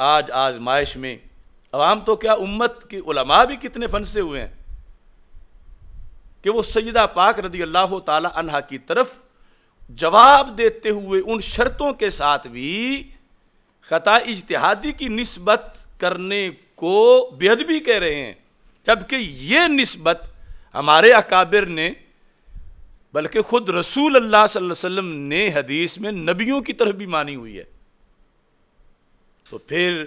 आज आजमाइश में अवाम तो क्या उम्मत के उलमा भी कितने फंसे हुए हैं कि वो सैदा पाक रदी अल्लाह तहा की तरफ जवाब देते हुए उन शर्तों के साथ भी ख़ता इजतहादी की नस्बत करने को बेहद भी कह रहे हैं जबकि ये नस्बत हमारे अकाबिर ने बल्कि ख़ुद रसूल अल्लाह वसम ने हदीस में नबियों की तरफ भी मानी हुई है तो फिर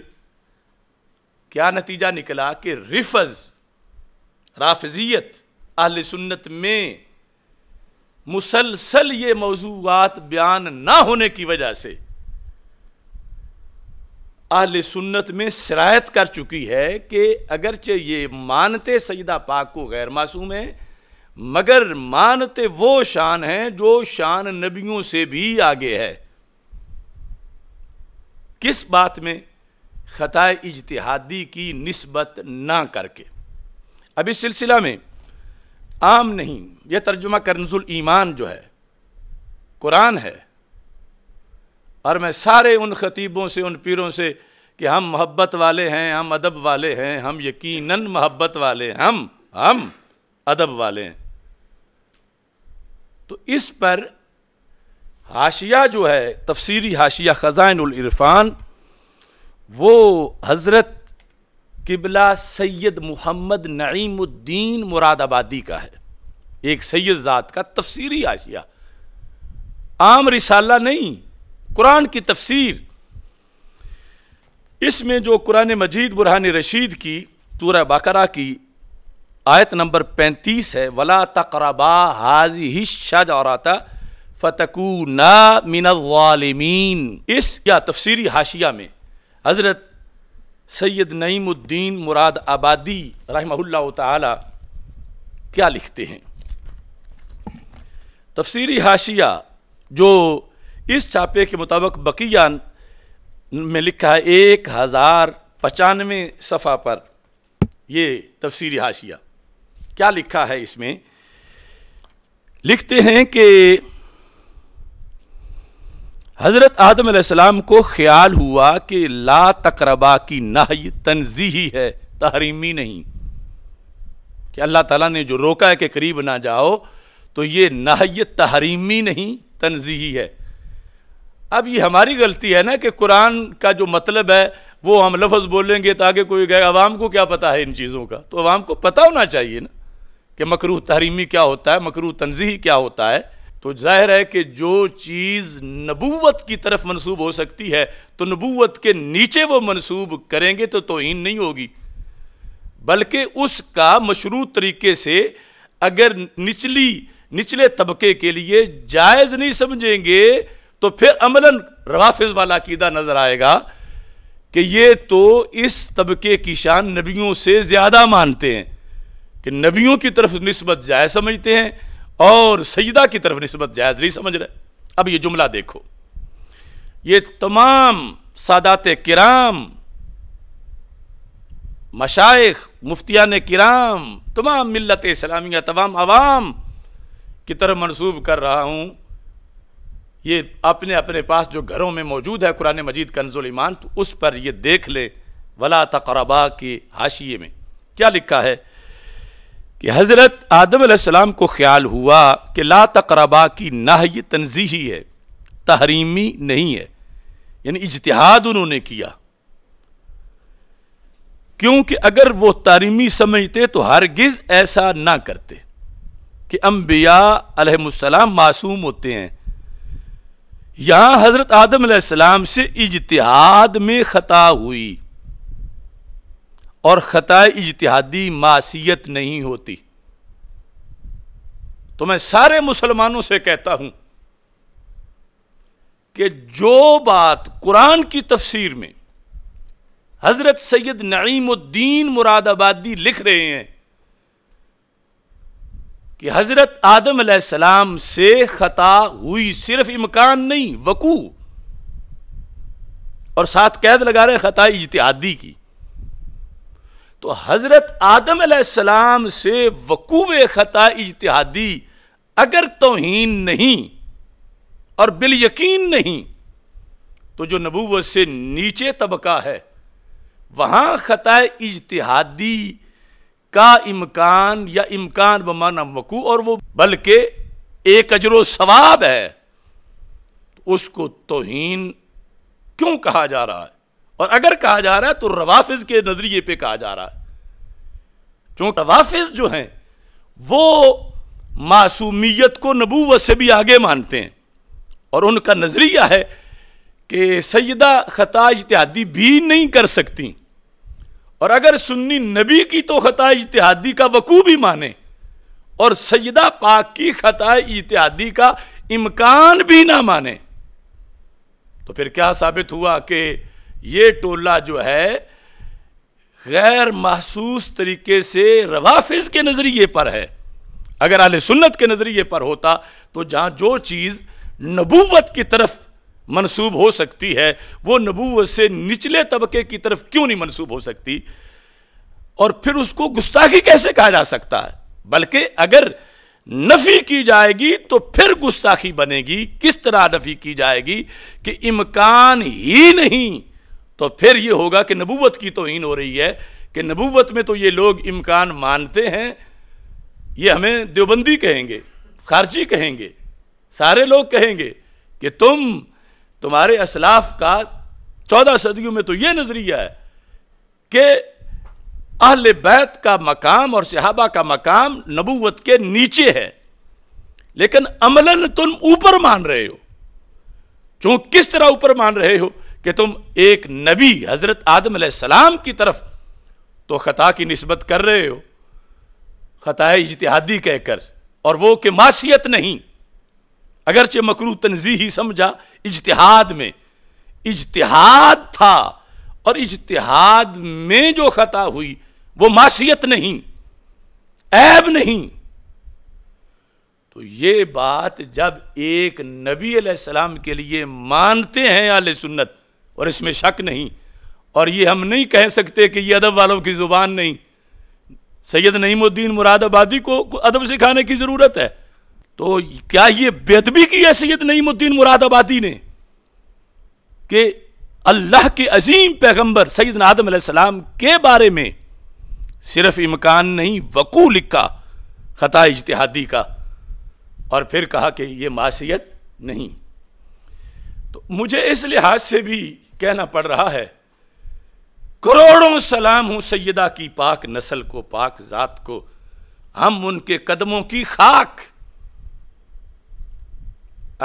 क्या नतीजा निकला कि रिफज राफजियत अहल सुन्नत में मुसलसल ये मौजूद बयान ना होने की वजह से अहल सुन्नत में शरायत कर चुकी है कि अगरचे ये मानते सईदा पाक को गैर मासूम है मगर मानते वो शान है जो शान नबियों से भी आगे है किस बात में ख़ता इजतहादी की नस्बत ना करके अब इस सिलसिला में आम नहीं यह तर्जुमा करनजुल ईमान जो है कुरान है और मैं सारे उन ख़तीबों से उन पीरों से कि हम मोहब्बत वाले हैं हम अदब वाले हैं हम यकीनन मोहब्बत वाले हम हम अदब वाले हैं तो इस पर हाशिया जो है तफसीरी हाशिया ख़जानरफ़ान वो हज़रत किबला सैयद मोहम्मद नईमुद्दीन मुरादाबादी का है एक सैयद ज़ात का तफसीरी हाशिया आम रिसाला नहीं कुरान की तफसीर इसमें जो कुरान मजीद बुरहान रशीद की सूर बकरा की आयत नंबर पैंतीस है वला तकरबा हाजी ही शाहजराता फतकू ना मिनवालमीन इस या तफसीरी हाशिया में हज़रत सैयद नईमुद्दीन मुराद आबादी रहमहुल्ला ताला क्या लिखते हैं तफसीरी हाशिया जो इस छापे के मुताबिक बकिया में लिखा है एक हज़ार पचानवे सफ़ा पर ये तफसीरी हाशिया क्या लिखा है इसमें लिखते हैं कि हजरत आदम आदम को ख्याल हुआ कि ला तकरबा की नाह तनजीही है तहरीमी नहीं कि अल्लाह ताला ने जो रोका है कि करीब ना जाओ तो ये नाह तहरीमी नहीं तनजीही है अब ये हमारी गलती है ना कि कुरान का जो मतलब है वो हम लफ्ज़ बोलेंगे ताकि तो कोई गए अवाम को क्या पता है इन चीज़ों का तो अवाम को पता होना चाहिए ना कि मकरू तहरीमी क्या होता है मकरू तनजीही क्या होता है तो जाहिर है कि जो चीज़ नबूवत की तरफ मनसूब हो सकती है तो नबूवत के नीचे वो मनसूब करेंगे तो तोहन नहीं होगी बल्कि उसका मशरू तरीके से अगर निचली निचले तबके के लिए जायज़ नहीं समझेंगे तो फिर अमलन रवाफिज वाला क़ीदा नज़र आएगा कि ये तो इस तबके की शान नबियों से ज़्यादा मानते हैं कि नबियों की तरफ नस्बत जायज़ समझते हैं और सजदा की तरफ नस्बत जायज़ नहीं समझ रहे अब ये जुमला देखो ये तमाम सादात किराम मशाइ ने किराम तमाम मिलत इस्लामिया तमाम आवाम की तरफ मनसूब कर रहा हूँ ये अपने अपने पास जो घरों में मौजूद है कुरान मजीद कंजुल ईमान तो उस पर ये देख ले वला तकरबा के हाशिए में क्या लिखा है कि हज़रत आदम को ख्याल हुआ कि ला तकरबा की नाह तनजीही है तहरीमी नहीं है यानी इजतहाद उन्होंने किया क्योंकि अगर वो तारीमी समझते तो हरगिज़ ऐसा ना करते कि अम्बिया मासूम होते हैं यहाँ हज़रत आदम से इजतहाद में ख़ता हुई और ख़ता इजतहादी मासीत नहीं होती तो मैं सारे मुसलमानों से कहता हूं कि जो बात कुरान की तफसीर में हजरत सैयद नईमुद्दीन मुरादाबादी लिख रहे हैं कि हजरत आदम सलाम से खता हुई सिर्फ इमकान नहीं वकू और साथ कैद लगा रहे खता इजतहादी की तो हज़रत आदम सलाम से वकूव ख़ता इजतहादी अगर तोहन नहीं और बिल यकीन नहीं तो जो नबूवत से नीचे तबका है वहाँ ख़ता इजतहादी का इम्कान या इम्कान बमाना वकू और वो बल्कि एक अजर सवाब है तो उसको तोहन क्यों कहा जा रहा है और अगर कहा जा रहा है तो रवाफिज के नज़रिए पे कहा जा रहा है क्योंकि रवाफिज जो हैं वो मासूमियत को नबूवत से भी आगे मानते हैं और उनका नज़रिया है कि सयदा ख़ता इतिहादी भी नहीं कर सकती और अगर सुन्नी नबी की तो ख़ता इतिहादी का वकू भी माने और सयदा पाक की ख़ता इतिहादी का इम्कान भी ना माने तो फिर क्या साबित हुआ कि ये टोला जो है गैर महसूस तरीके से रवाफिज के नज़रिए पर है अगर आल सुन्नत के नज़रिए पर होता तो जहाँ जो चीज़ नबूवत की तरफ मनसूब हो सकती है वो नबूवत से निचले तबके की तरफ क्यों नहीं मनसूब हो सकती और फिर उसको गुस्ताखी कैसे कहा जा सकता है बल्कि अगर नफी की जाएगी तो फिर गुस्ताखी बनेगी किस तरह नफी की जाएगी कि इम्कान ही नहीं तो फिर ये होगा कि नबूवत की तोहन हो रही है कि नबूवत में तो ये लोग इम्कान मानते हैं ये हमें देवबंदी कहेंगे खारजी कहेंगे सारे लोग कहेंगे कि तुम तुम्हारे असलाफ का चौदह सदियों में तो ये नज़रिया है कि अहल बैत का मकाम और सहाबा का मकाम नबूवत के नीचे है लेकिन अमलन तुम ऊपर मान रहे हो चूँ किस तरह ऊपर मान रहे हो कि तुम एक नबी हज़रत आदम सलाम की तरफ तो ख़ता की नस्बत कर रहे हो खतः इजतहादी कहकर और वो कि मासीत नहीं अगरचे मकरू तनजी ही समझा इजतहाद में इजतहाद था और इजतहाद में जो ख़ता हुई वो मासीत नहीं ऐब नहीं तो ये बात जब एक नबी सलाम के लिए मानते हैं आल सुन्नत और इसमें शक नहीं और ये हम नहीं कह सकते कि ये अदब वालों की ज़ुबान नहीं सैयद नईमुद्दीन मुरादाबादी को अदब सिखाने की ज़रूरत है तो क्या ये बेदबी की है सैयद नईमुद्दीन मुरादाबादी ने कि अल्लाह के अजीम पैगम्बर सैद आदम के बारे में सिर्फ इमकान नहीं वकू लिखा ख़ता इजतहादी का और फिर कहा कि ये मासीत नहीं तो मुझे इस लिहाज से भी कहना पड़ रहा है करोड़ों सलाम हूं सैदा की पाक नस्ल को पाक जात को हम उनके कदमों की खाक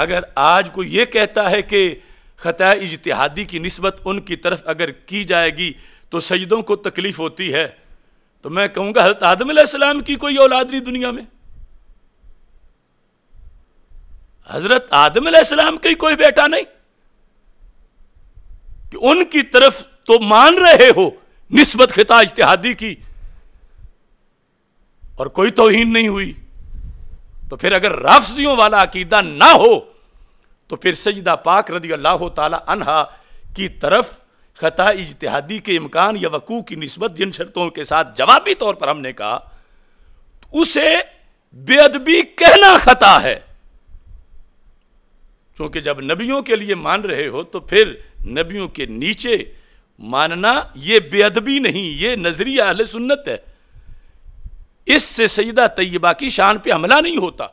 अगर आज को यह कहता है कि खतः इजतहादी की नस्बत उनकी तरफ अगर की जाएगी तो सैदों को तकलीफ होती है तो मैं कहूंगा हजरत आदम सलाम की कोई औलाद नहीं दुनिया में हजरत आदम सलाम का ही कोई बेटा नहीं उनकी तरफ तो मान रहे हो निस्बत खिता इश्तिहादी की और कोई तोहीन नहीं हुई तो फिर अगर राफजियों वाला अकीदा ना हो तो फिर सजदा पाक रदी अल्लाह तहा की तरफ खता इजतहादी के इम्कान या वकू की नस्बत जिन शर्तों के साथ जवाबी तौर पर हमने कहा तो उसे बेअदबी कहना खता है क्योंकि जब नबियों के लिए मान रहे हो तो फिर नबियों के नीचे मानना ये बेअदबी नहीं ये नजरिया अहल सुन्नत है इससे सईदा तय्यबा की शान पे हमला नहीं होता